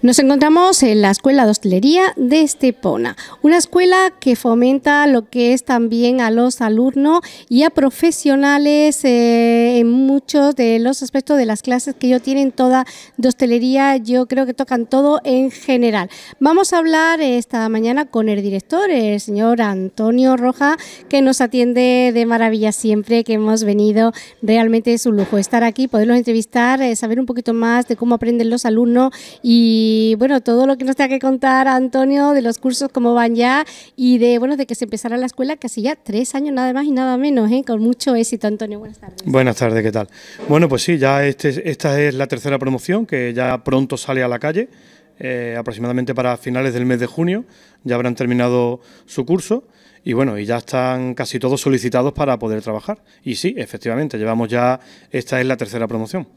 Nos encontramos en la Escuela de Hostelería de Estepona, una escuela que fomenta lo que es también a los alumnos y a profesionales eh, en muchos de los aspectos de las clases que ellos tienen toda hostelería, yo creo que tocan todo en general. Vamos a hablar esta mañana con el director, el señor Antonio Roja, que nos atiende de maravilla siempre que hemos venido. Realmente es un lujo estar aquí, poderlos entrevistar, eh, saber un poquito más de cómo aprenden los alumnos y y bueno, todo lo que nos tenga que contar Antonio de los cursos, cómo van ya y de, bueno, de que se empezara la escuela casi ya tres años nada más y nada menos, ¿eh? con mucho éxito. Antonio, buenas tardes. Buenas tardes, ¿qué tal? Bueno, pues sí, ya este, esta es la tercera promoción que ya pronto sale a la calle. Eh, aproximadamente para finales del mes de junio, ya habrán terminado su curso y bueno, y ya están casi todos solicitados para poder trabajar. Y sí, efectivamente, llevamos ya, esta es la tercera promoción.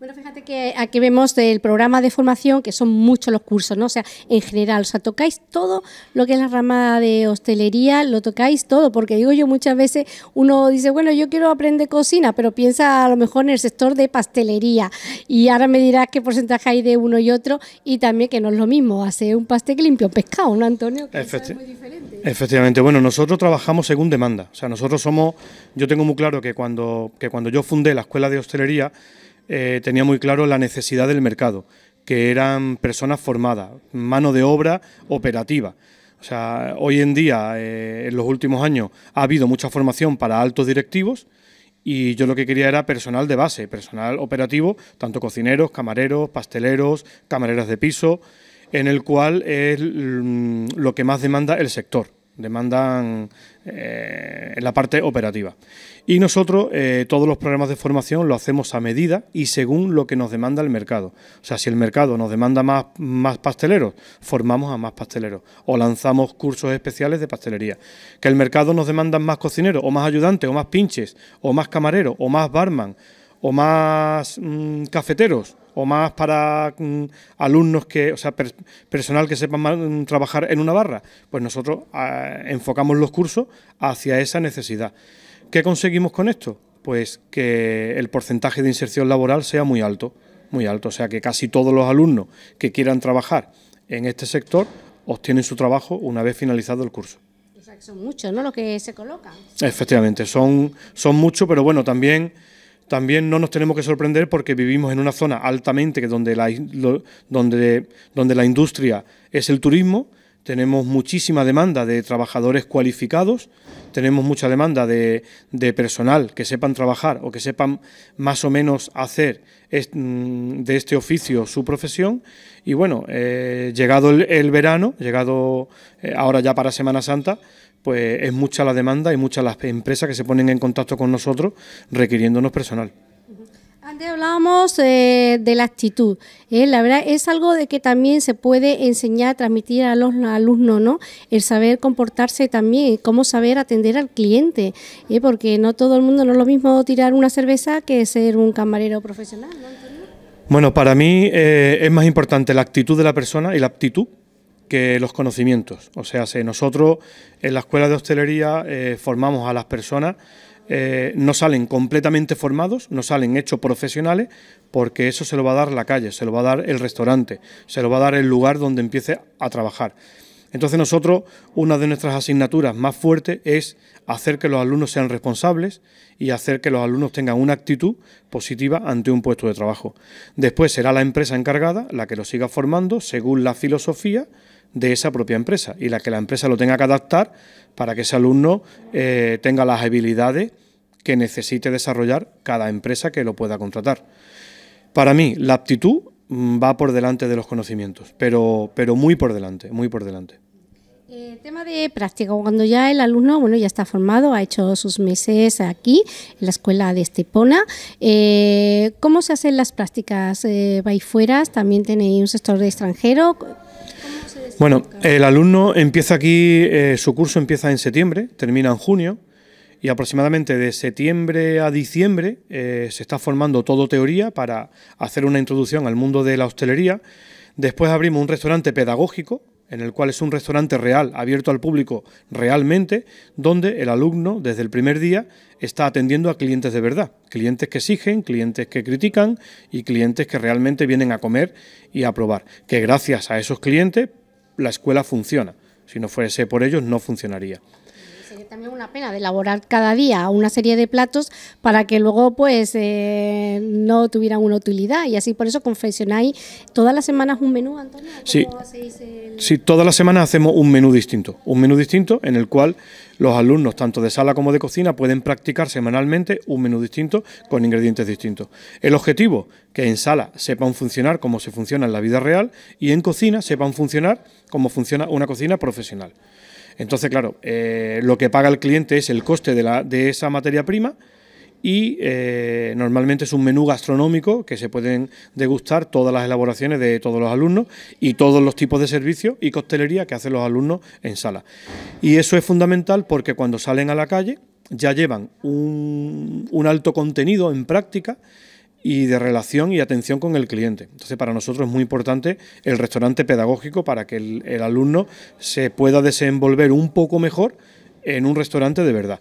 Bueno, fíjate que aquí vemos el programa de formación que son muchos los cursos, ¿no? O sea, en general, o sea, tocáis todo lo que es la rama de hostelería, lo tocáis todo, porque digo yo muchas veces uno dice, bueno, yo quiero aprender cocina, pero piensa a lo mejor en el sector de pastelería y ahora me dirás qué porcentaje hay de uno y otro y también que no es lo mismo hacer un pastel que limpio pescado, ¿no, Antonio? Que es muy diferente. Efectivamente, bueno, nosotros trabajamos según demanda, o sea, nosotros somos, yo tengo muy claro que cuando, que cuando yo fundé la escuela de hostelería, eh, tenía muy claro la necesidad del mercado, que eran personas formadas, mano de obra operativa. O sea, hoy en día, eh, en los últimos años, ha habido mucha formación para altos directivos y yo lo que quería era personal de base, personal operativo, tanto cocineros, camareros, pasteleros, camareras de piso, en el cual es mm, lo que más demanda el sector demandan eh, la parte operativa. Y nosotros eh, todos los programas de formación lo hacemos a medida y según lo que nos demanda el mercado. O sea, si el mercado nos demanda más, más pasteleros, formamos a más pasteleros o lanzamos cursos especiales de pastelería. Que el mercado nos demanda más cocineros o más ayudantes o más pinches o más camareros o más barman o más mm, cafeteros o más para mm, alumnos que, o sea, personal que sepan mm, trabajar en una barra? Pues nosotros ah, enfocamos los cursos hacia esa necesidad. ¿Qué conseguimos con esto? Pues que el porcentaje de inserción laboral sea muy alto, muy alto, o sea que casi todos los alumnos que quieran trabajar en este sector obtienen su trabajo una vez finalizado el curso. O sea que son muchos, ¿no? Los que se colocan. Efectivamente, son, son muchos, pero bueno, también también no nos tenemos que sorprender porque vivimos en una zona altamente donde la, donde, donde la industria es el turismo tenemos muchísima demanda de trabajadores cualificados, tenemos mucha demanda de, personal que sepan trabajar o que sepan más o menos hacer mm, de este oficio su profesión. Y bueno, eh, llegado el, verano, llegado eh, ahora ya para Semana Santa, pues es mucha la demanda y muchas las empresas que se ponen en contacto con nosotros requiriéndonos personal. Antes hablábamos eh, de la actitud. Eh, la verdad es algo de que también se puede enseñar, transmitir a los alumnos, ¿no? El saber comportarse también, cómo saber atender al cliente, eh, porque no todo el mundo no es lo mismo tirar una cerveza que ser un camarero profesional. ¿no? Bueno, para mí es más importante la actitud de la persona y la aptitud que los conocimientos. O sea, nosotros en la escuela de hostelería formamos a las personas eh, no salen completamente formados, no salen hechos profesionales, porque eso se lo va a dar la calle, se lo va a dar el restaurante, se lo va a dar el lugar donde empiece a trabajar. Entonces nosotros, una de nuestras asignaturas más fuertes es hacer que los alumnos sean responsables y hacer que los alumnos tengan una actitud positiva ante un puesto de trabajo. Después será la empresa encargada la que lo siga formando según la filosofía de esa propia empresa y la que la empresa lo tenga que adaptar para que ese alumno eh, tenga las habilidades que necesite desarrollar cada empresa que lo pueda contratar. Para mí, la aptitud mm, va por delante de los conocimientos, pero, pero muy por delante, muy por delante. Eh, tema de práctica, cuando ya el alumno bueno, ya está formado, ha hecho sus meses aquí en la escuela de Estepona, eh, ¿cómo se hacen las prácticas? Eh, fuera? ¿También tenéis un sector de extranjero? Bueno, el alumno empieza aquí, eh, su curso empieza en septiembre, termina en junio y aproximadamente de septiembre a diciembre eh, se está formando todo teoría para hacer una introducción al mundo de la hostelería. Después abrimos un restaurante pedagógico, en el cual es un restaurante real, abierto al público realmente, donde el alumno desde el primer día está atendiendo a clientes de verdad, clientes que exigen, clientes que critican y clientes que realmente vienen a comer y a probar. Que gracias a esos clientes la escuela funciona. Si no fuese por ellos, no funcionaría también una pena de elaborar cada día una serie de platos para que luego pues eh, no tuvieran una utilidad y así por eso confeccionáis todas las semanas un menú, Antonio. Sí, sí, todas las semanas hacemos un menú distinto, un menú distinto en el cual los alumnos tanto de sala como de cocina pueden practicar semanalmente un menú distinto con ingredientes distintos. El objetivo, que en sala sepan funcionar como se funciona en la vida real y en cocina sepan funcionar como funciona una cocina profesional. Entonces, claro, eh, lo que paga el cliente es el coste de, esa materia prima y eh, normalmente es un menú gastronómico que se pueden degustar todas las elaboraciones de todos los alumnos y todos los tipos de servicios y costelería que hacen los alumnos en sala. Y eso es fundamental porque cuando salen a la calle ya llevan un alto contenido en práctica y de relación y atención con el cliente. Entonces, para nosotros es muy importante el restaurante pedagógico para que el, alumno se pueda desenvolver un poco mejor en un restaurante de verdad.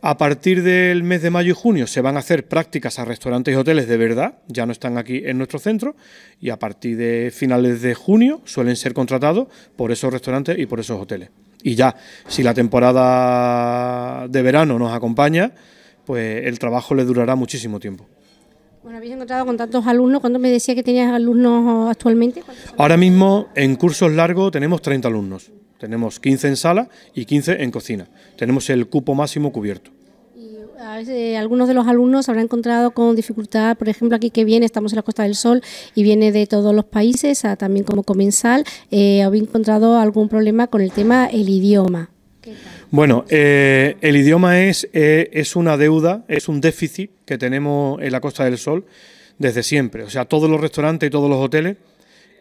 A partir del mes de mayo y junio se van a hacer prácticas a restaurantes y hoteles de verdad, ya no están aquí en nuestro centro, y a partir de finales de junio suelen ser contratados por esos restaurantes y por esos hoteles. Y ya, si la temporada de verano nos acompaña, pues el trabajo le durará muchísimo tiempo. Bueno, habéis encontrado con tantos alumnos. ¿cuántos me decía que tenías alumnos actualmente? Ahora mismo, en cursos largos, tenemos 30 alumnos. Tenemos 15 en sala y 15 en cocina. Tenemos el cupo máximo cubierto. Eh, algunos de los alumnos habrán encontrado con dificultad, por ejemplo, aquí que viene, estamos en la Costa del Sol y viene de todos los países, también como comensal. Eh, ¿Habéis encontrado algún problema con el tema el idioma? Bueno, eh, el idioma es, eh, es una deuda, es un déficit que tenemos en la Costa del Sol desde siempre. O sea, todos los restaurantes y todos los hoteles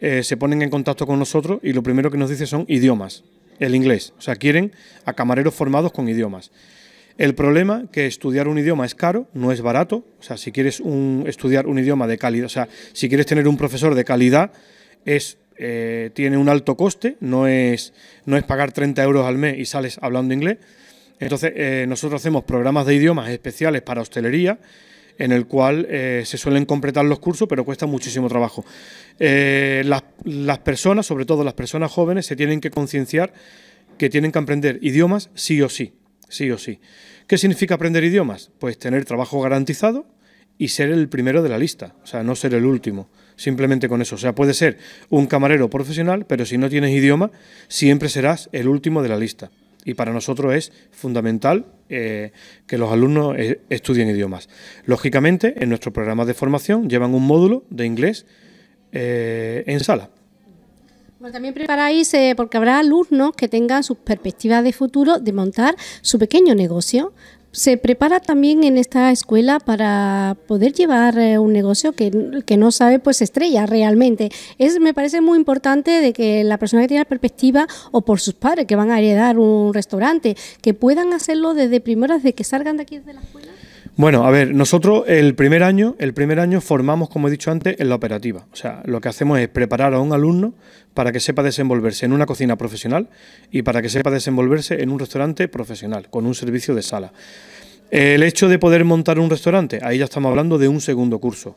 eh, se ponen en contacto con nosotros y lo primero que nos dicen son idiomas, el inglés. O sea, quieren a camareros formados con idiomas. El problema que estudiar un idioma es caro, no es barato. O sea, si quieres un, estudiar un idioma de calidad, o sea, si quieres tener un profesor de calidad, es eh, tiene un alto coste, no es, no es pagar 30 euros al mes y sales hablando inglés. Entonces, eh, nosotros hacemos programas de idiomas especiales para hostelería, en el cual eh, se suelen completar los cursos, pero cuesta muchísimo trabajo. Las, las personas, sobre todo las personas jóvenes, se tienen que concienciar que tienen que aprender idiomas sí o sí, sí o sí. ¿Qué significa aprender idiomas? Pues tener trabajo garantizado, y ser el primero de la lista, o sea, no ser el último, simplemente con eso. O sea, puede ser un camarero profesional, pero si no tienes idioma, siempre serás el último de la lista. Y para nosotros es fundamental eh, que los alumnos eh, estudien idiomas. Lógicamente, en nuestro programa de formación llevan un módulo de inglés eh, en sala. también preparáis, porque habrá alumnos que tengan sus perspectivas de futuro de montar su pequeño negocio, se prepara también en esta escuela para poder llevar eh, un negocio que, que, no sabe, pues estrella realmente. Es, me parece muy importante de que la persona que tiene la perspectiva o por sus padres que van a heredar un restaurante, que puedan hacerlo desde primeras de que salgan de aquí de la escuela. Bueno, a ver, nosotros el primer año, el primer año formamos, como he dicho antes, en la operativa. O sea, lo que hacemos es preparar a un alumno para que sepa desenvolverse en una cocina profesional y para que sepa desenvolverse en un restaurante profesional, con un servicio de sala. El hecho de poder montar un restaurante, ahí ya estamos hablando de un segundo curso.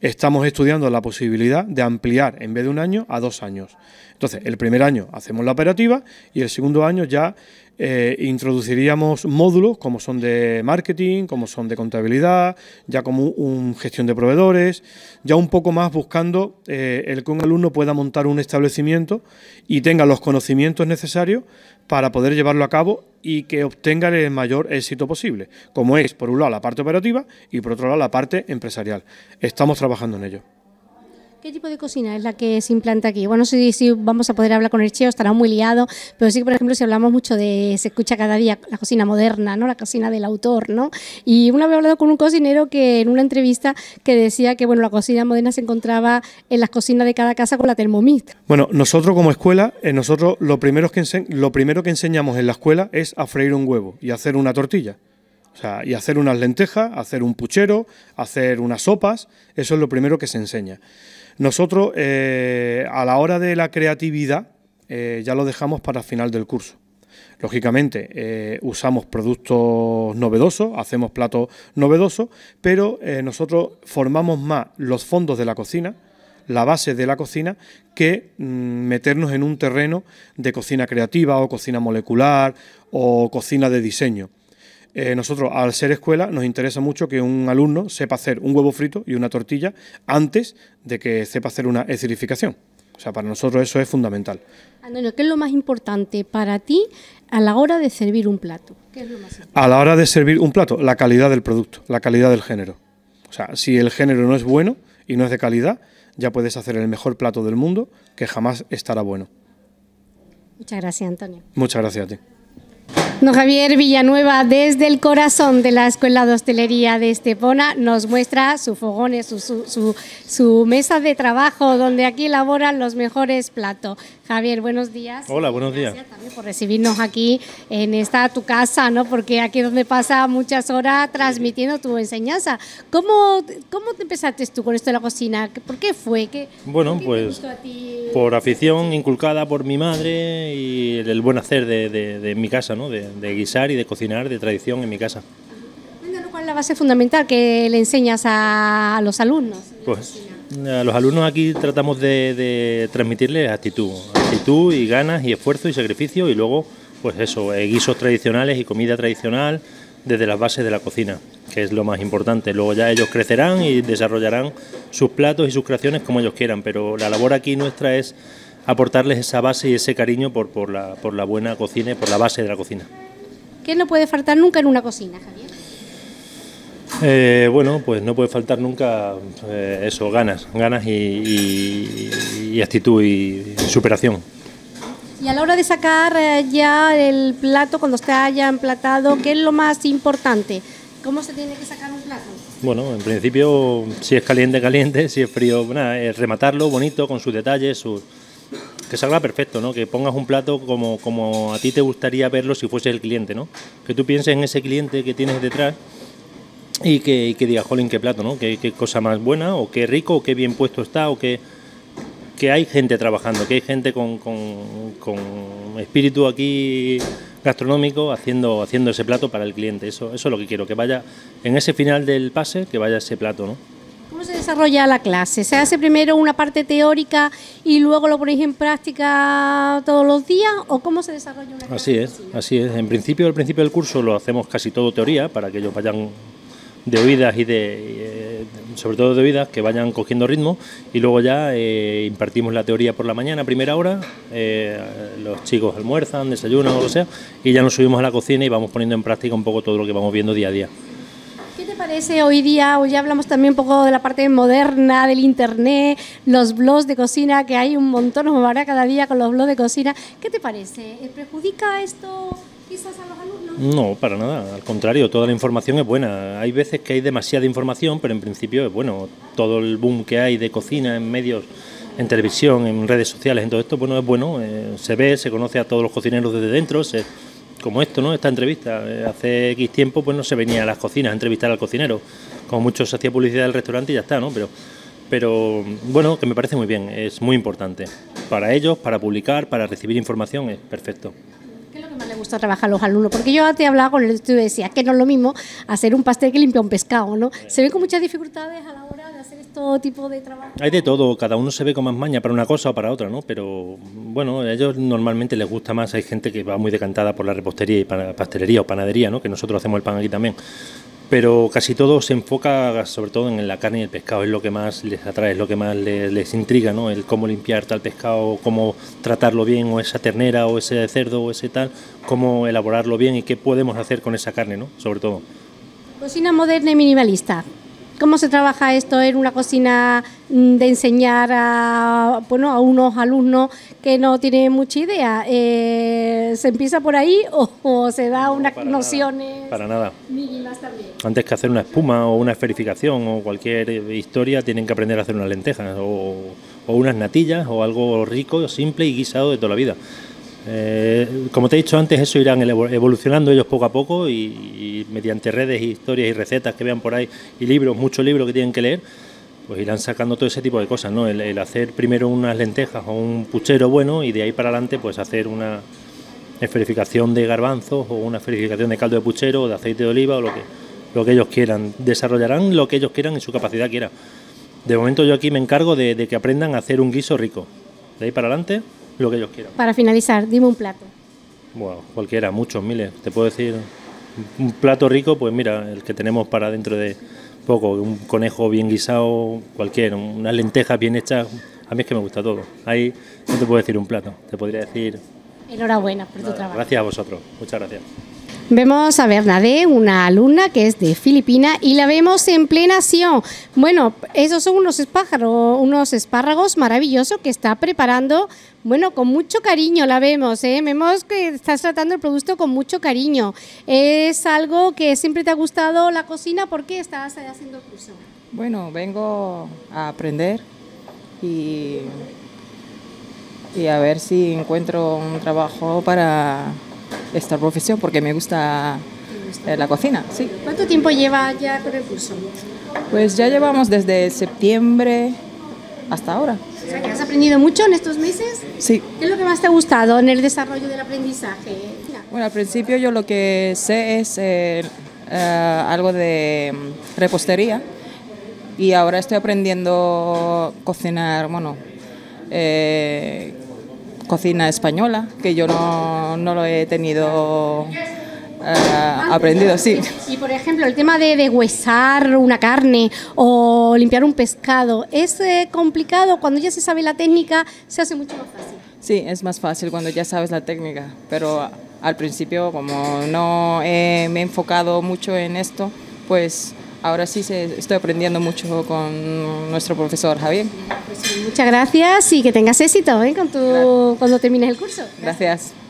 Estamos estudiando la posibilidad de ampliar en vez de un año a dos años. Entonces, el primer año hacemos la operativa y el segundo año ya eh, introduciríamos módulos como son de marketing, como son de contabilidad, ya como un gestión de proveedores, ya un poco más buscando eh, el que un alumno pueda montar un establecimiento y tenga los conocimientos necesarios para poder llevarlo a cabo y que obtenga el mayor éxito posible, como es, por un lado, la parte operativa y por otro lado, la parte empresarial. Estamos trabajando en ello. ¿Qué tipo de cocina es la que se implanta aquí? Bueno, no sé si vamos a poder hablar con el cheo, estará muy liado, pero sí que, por ejemplo, si hablamos mucho de, se escucha cada día la cocina moderna, ¿no? La cocina del autor, ¿no? Y una vez he hablado con un cocinero que en una entrevista que decía que, bueno, la cocina moderna se encontraba en las cocinas de cada casa con la Thermomix. Bueno, nosotros como escuela, eh, nosotros lo primero, que lo primero que enseñamos en la escuela es a freír un huevo y hacer una tortilla. O sea, y hacer unas lentejas, hacer un puchero, hacer unas sopas, eso es lo primero que se enseña. Nosotros, eh, a la hora de la creatividad, eh, ya lo dejamos para final del curso. Lógicamente, eh, usamos productos novedosos, hacemos platos novedosos, pero nosotros formamos más los fondos de la cocina, la base de la cocina que mm, meternos en un terreno de cocina creativa o cocina molecular o cocina de diseño. Eh, nosotros al ser escuela nos interesa mucho que un alumno sepa hacer un huevo frito y una tortilla antes de que sepa hacer una escenificación. O sea, para nosotros eso es fundamental. Antonio, ¿qué es lo más importante para ti a la hora de servir un plato? a la hora de servir un plato, la calidad del producto, la calidad del género. O sea, si el género no es bueno y no es de calidad, ya puedes hacer el mejor plato del mundo que jamás estará bueno. Muchas gracias, Antonio. Muchas gracias a ti. Don Javier Villanueva, desde el corazón de la Escuela de Hostelería de Estepona, nos muestra su fogones, su, su, su, mesa de trabajo, donde aquí elaboran los mejores platos. Javier, buenos días. Hola, buenos días. Gracias también por recibirnos aquí en esta tu casa, ¿no? porque aquí es donde pasa muchas horas transmitiendo tu enseñanza. ¿Cómo, cómo empezaste tú con esto de la cocina? ¿Por qué fue? bueno, pues por afición inculcada por mi madre y el buen hacer de, mi casa, ¿no? de guisar y de cocinar de tradición en mi casa. ¿Cuál es la base fundamental que le enseñas a los alumnos? Pues a los alumnos aquí tratamos de, de, transmitirles actitud, actitud y ganas y esfuerzo y sacrificio y luego pues eso, eh, guisos tradicionales y comida tradicional desde las bases de la cocina, que es lo más importante. Luego ya ellos crecerán y desarrollarán sus platos y sus creaciones como ellos quieran, pero la labor aquí nuestra es aportarles esa base y ese cariño por, la, por la buena cocina y por la base de la cocina. ¿Qué no puede faltar nunca en una cocina, Javier? Eh, bueno, pues no puede faltar nunca eh, eso, ganas, ganas y, actitud y, superación. Y a la hora de sacar eh, ya el plato, cuando usted haya emplatado, ¿qué es lo más importante? ¿Cómo se tiene que sacar un plato? Bueno, en principio, si es caliente, caliente, si es frío, nada, es rematarlo bonito, con sus detalles, su que salga perfecto, ¿no? Que pongas un plato como, como a ti te gustaría verlo si fuese el cliente, ¿no? Que tú pienses en ese cliente que tienes detrás y que, digas, jolín, qué plato, ¿no? ¿Qué, cosa más buena, o qué rico, o qué bien puesto está, o que hay gente trabajando, que hay gente con, espíritu aquí gastronómico haciendo, haciendo ese plato para el cliente. Eso, eso es lo que quiero, que vaya en ese final del pase, que vaya ese plato, ¿no? ¿Cómo se desarrolla la clase? ¿Se hace primero una parte teórica y luego lo ponéis en práctica todos los días? ¿O cómo se desarrolla una clase? Así es, así es. En principio, al principio del curso lo hacemos casi todo teoría para que ellos vayan de oídas y de, eh, sobre todo de oídas, que vayan cogiendo ritmo y luego ya eh, impartimos la teoría por la mañana, primera hora, eh, los chicos almuerzan, desayunan o lo que sea, y ya nos subimos a la cocina y vamos poniendo en práctica un poco todo lo que vamos viendo día a día parece hoy día, hoy ya hablamos también un poco de la parte moderna del internet, los blogs de cocina, que hay un montón, nos cada día con los blogs de cocina. ¿Qué te parece? ¿Eh, ¿Perjudica esto quizás a los alumnos? No, para nada. Al contrario, toda la información es buena. Hay veces que hay demasiada información, pero en principio es bueno. Todo el boom que hay de cocina en medios en televisión, en redes sociales, en todo esto, bueno, es bueno, eh, se ve, se conoce a todos los cocineros desde dentro, se, como esto, ¿no? Esta entrevista. Eh, hace X tiempo pues no se venía a las cocinas a entrevistar al cocinero. Como muchos hacía publicidad del restaurante y ya está, ¿no? Pero, pero bueno, que me parece muy bien, es muy importante. Para ellos, para publicar, para recibir información, es perfecto ¿Qué es lo que más le gusta trabajar a los alumnos, porque yo te hablaba con el estudio y decía que no es lo mismo hacer un pastel que limpiar un pescado, ¿no? Se ven con muchas dificultades a la hora tipo de trabajo. Hay de todo, cada uno se ve con más maña para una cosa o para otra, ¿no? Pero bueno, a ellos normalmente les gusta más, hay gente que va muy decantada por la repostería y pastelería o panadería, ¿no? Que nosotros hacemos el pan aquí también. Pero casi todo se enfoca sobre todo en la carne y el pescado, es lo que más les atrae, es lo que más les, les intriga, ¿no? El cómo limpiar tal pescado, cómo tratarlo bien, o esa ternera, o ese cerdo, o ese tal, cómo elaborarlo bien y qué podemos hacer con esa carne, ¿no? Sobre todo. Cocina moderna y minimalista. ¿Cómo se trabaja esto en una cocina mm, de enseñar a, bueno, a unos alumnos que no tienen mucha idea? Eh, ¿Se empieza por ahí o, se da unas nociones para nada. Antes que hacer una espuma o una esferificación o cualquier eh, historia, tienen que aprender a hacer unas lentejas o, o unas natillas o algo rico, simple y guisado de toda la vida. Eh, como te he dicho antes, eso irán evolucionando ellos poco a poco y, mediante redes, historias y recetas que vean por ahí y libros, muchos libros que tienen que leer, pues irán sacando todo ese tipo de cosas, ¿no? El, hacer primero unas lentejas o un puchero bueno y de ahí para adelante pues hacer una esferificación de garbanzos o una esferificación de caldo de puchero o de aceite de oliva o lo que, lo que ellos quieran. Desarrollarán lo que ellos quieran y su capacidad quiera. De momento yo aquí me encargo de que aprendan a hacer un guiso rico. De ahí para adelante lo que ellos quieran. Para finalizar, dime un plato. Bueno, cualquiera, muchos, miles. Te puedo decir, un plato rico, pues mira, el que tenemos para dentro de poco, un conejo bien guisado, cualquier, unas lentejas bien hechas, a mí es que me gusta todo. Ahí no te puedo decir un plato, te podría decir... Enhorabuena por tu trabajo. Gracias a vosotros, muchas gracias. Vemos a Bernadette, una alumna que es de Filipina, y la vemos en plena acción. Bueno, esos son unos espárragos, unos espárragos maravillosos que está preparando. Bueno, con mucho cariño la vemos, ¿eh? vemos que estás tratando el producto con mucho cariño. ¿Es algo que siempre te ha gustado la cocina? ¿Por qué estás haciendo el curso? Bueno, vengo a aprender y a ver si encuentro un trabajo para esta profesión porque me gusta, eh, la cocina. ¿Cuánto tiempo lleva ya con el curso? Pues ya llevamos desde septiembre hasta ahora. has aprendido mucho en estos meses. Sí. ¿Qué es lo que más te ha gustado en el desarrollo del aprendizaje? Bueno, al principio yo lo que sé es eh, eh, algo de mm, repostería y ahora estoy aprendiendo cocinar, bueno, cocina española, que yo no, no, lo he tenido eh, aprendido, sí. Y por ejemplo, el tema de deshuesar una carne o limpiar un pescado, ¿es eh, complicado? Cuando ya se sabe la técnica, se hace mucho más fácil. Sí, es más fácil cuando ya sabes la técnica, pero al principio, como no me he enfocado mucho en esto, pues ahora sí estoy aprendiendo mucho con nuestro profesor Javier. Pues muchas gracias y que tengas éxito ¿eh? cuando termines el curso. gracias.